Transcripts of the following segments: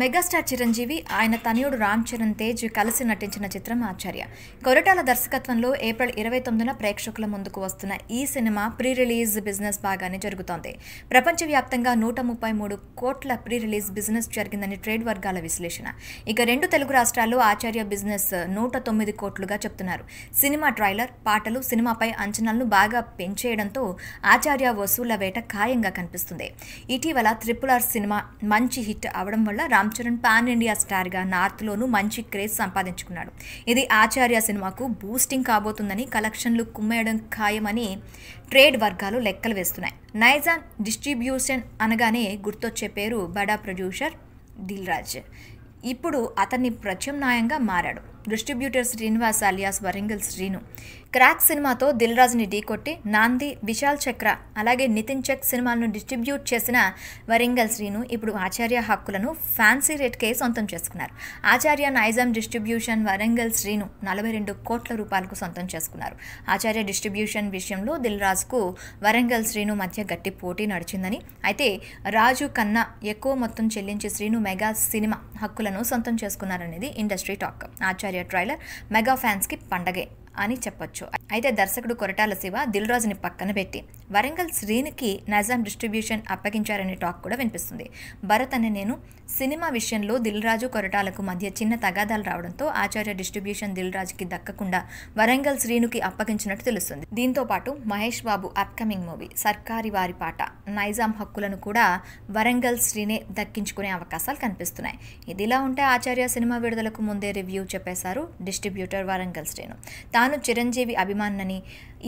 megastar Chiranjeevi ఆయన తనయుడు రామ్ చరణ్ తేజ్ కలిసి నటించిన చిత్రం ఆచార్య కొరటాల దర్శకత్వంలో ఏప్రిల్ ఇరవై తొమ్మిదిన ప్రేక్షకుల ముందుకు వస్తున్న ఈ సినిమా ప్రీ రిలీజ్ బిజినెస్ బాగానే జరుగుతోంది ప్రపంచవ్యాప్తంగా నూట ముప్పై మూడు కోట్ల ప్రీ రిలీజ్ బిజినెస్ జరిగిందని ట్రేడ్ వర్గాల విశ్లేషణ ఇక రెండు తెలుగు రాష్ట్రాల్లో ఆచార్య బిజినెస్ నూట తొమ్మిది కోట్లుగా చెప్తున్నారు సినిమా ట్రైలర్ పాటలు సినిమాపై అంచనాలను బాగా పెంచేయడంతో ఆచార్య వసూళ్ల వేట ఖాయంగా కనిపిస్తుంది ఇటీవల త్రిపుల్ ఆర్ సినిమా మంచి హిట్ అవడం వల్ల రామ్ చరణ్ పాన్ ఇండియా స్టార్గా నార్త్లోనూ మంచి క్రేజ్ సంపాదించుకున్నాడు ఇది ఆచార్య సినిమాకు బూస్టింగ్ కాబోతుందని కలెక్షన్లు కుమ్మేయడం ఖాయమని ట్రేడ్ వర్గాలు లెక్కలు వేస్తున్నాయి నైజాన్ డిస్ట్రిబ్యూషన్ అనగానే గుర్తొచ్చే పేరు బడా ప్రొడ్యూసర్ దిల్రాజ్ ఇప్పుడు అతన్ని ప్రత్యామ్నాయంగా మారాడు డిస్ట్రిబ్యూటర్ శ్రీనివాస్ అలియాస్ వరంగల్ శ్రీను క్రాక్ సినిమాతో దిల్రాజ్ని ఢీకొట్టి నాంది విశాల్ చక్ర అలాగే నితిన్ చక్ సినిమాలను డిస్ట్రిబ్యూట్ చేసిన వరంగల్ శ్రీను ఇప్పుడు ఆచార్య హక్కులను ఫ్యాన్సీ రేట్కే సొంతం చేసుకున్నారు ఆచార్య నైజాం డిస్ట్రిబ్యూషన్ వరంగల్ శ్రీను నలభై రెండు కోట్ల రూపాయలకు సొంతం చేసుకున్నారు ఆచార్య డిస్ట్రిబ్యూషన్ విషయంలో దిల్రాజ్కు వరంగల్ శ్రీను మధ్య గట్టి పోటీ నడిచిందని అయితే రాజు కన్నా ఎక్కువ మొత్తం చెల్లించి శ్రీను మెగా సినిమా హక్కులను సొంతం చేసుకున్నారనేది industry talk Acharya Aishwarya trailer mega ఫ్యాన్స్కి పండగే అని చెప్పొచ్చు అయితే దర్శకుడు కొరటాల శివ దిల్ రాజుని పక్కన పెట్టి వరంగల్ శ్రీనికి నజాం డిస్ట్రిబ్యూషన్ అప్పగించారనే టాక్ కూడా వినిపిస్తుంది భరత్ అనే నేను సినిమా విషయంలో రాజు కొరటాలకు మధ్య చిన్న తగాదాలు రావడంతో ఆచార్య డిస్ట్రిబ్యూషన్ రాజుకి దక్కకుండా వరంగల్ శ్రీనుకి అప్పగించినట్టు తెలుస్తుంది దీంతో పాటు మహేష్ బాబు అప్కమింగ్ మూవీ సర్కారి వారి పాట నైజాం హక్కులను కూడా వరంగల్ శ్రీనే దక్కించుకునే అవకాశాలు కనిపిస్తున్నాయి ఇదిలా ఉంటే ఆచార్య సినిమా విడుదలకు ముందే రివ్యూ చెప్పేశారు డిస్ట్రిబ్యూటర్ వరంగల్ శ్రీను తాను చిరంజీవి అభిమానని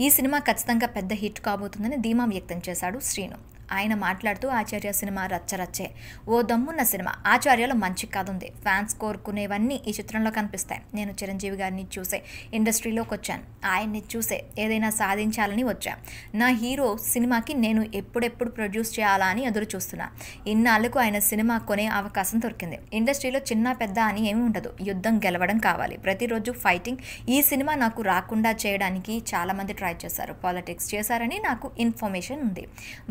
ఈ సినిమా ఖచ్చితంగా పెద్ద హిట్ కాబోతుందని ధీమా వ్యక్తం చేశాడు శ్రీను ఆయన మాట్లాడుతూ ఆచార్య సినిమా రచ్చరచ్చే ఓ దమ్మున్న సినిమా ఆచార్యలో మంచి కథ ఉంది ఫ్యాన్స్ కోరుకునేవన్నీ ఈ చిత్రంలో కనిపిస్తాయి నేను చిరంజీవి గారిని చూసే ఇండస్ట్రీలోకి వచ్చాను ఆయన్ని చూసే ఏదైనా సాధించాలని వచ్చా నా హీరో సినిమాకి నేను ఎప్పుడెప్పుడు ప్రొడ్యూస్ చేయాలా అని ఎదురు చూస్తున్నా ఇన్నాళ్లకు ఆయన సినిమా కొనే అవకాశం దొరికింది ఇండస్ట్రీలో చిన్న పెద్ద అని ఏమి ఉండదు యుద్ధం గెలవడం కావాలి ప్రతిరోజు ఫైటింగ్ ఈ సినిమా నాకు రాకుండా చేయడానికి చాలామంది ట్రై చేశారు పాలిటిక్స్ చేశారని నాకు ఇన్ఫర్మేషన్ ఉంది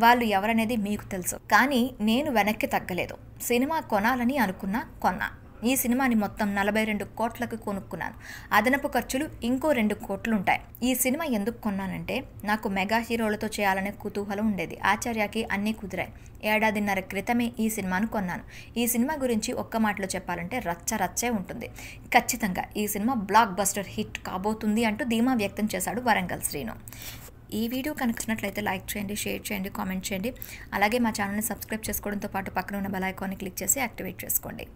వాళ్ళు ఎవరైనా అనేది మీకు తెలుసు కానీ నేను వెనక్కి తగ్గలేదు సినిమా కొనాలని అనుకున్నా కొన్నా ఈ సినిమాని మొత్తం నలభై రెండు కోట్లకు కొనుక్కున్నాను అదనపు ఖర్చులు ఇంకో రెండు కోట్లు ఉంటాయి ఈ సినిమా ఎందుకు కొన్నానంటే నాకు మెగా హీరోలతో చేయాలనే కుతూహలం ఉండేది ఆచార్యకి అన్నీ కుదిరాయి ఏడాదిన్నర క్రితమే ఈ సినిమాను కొన్నాను ఈ సినిమా గురించి ఒక్క మాటలో చెప్పాలంటే రచ్చ రచ్చే ఉంటుంది ఖచ్చితంగా ఈ సినిమా బ్లాక్ బస్టర్ హిట్ కాబోతుంది అంటూ ధీమా వ్యక్తం చేశాడు వరంగల్ శ్రీను ఈ వీడియో కనుక లైక్ చేయండి షేర్ చేయండి కామెంట్ చేయండి అలాగే మా ఛానల్ని సబ్స్క్రైబ్ చేసుకోవడంతో పాటు పక్కన ఉన్న బెల్ క్లిక్ చేసి యాక్టివేట్ చేసుకోండి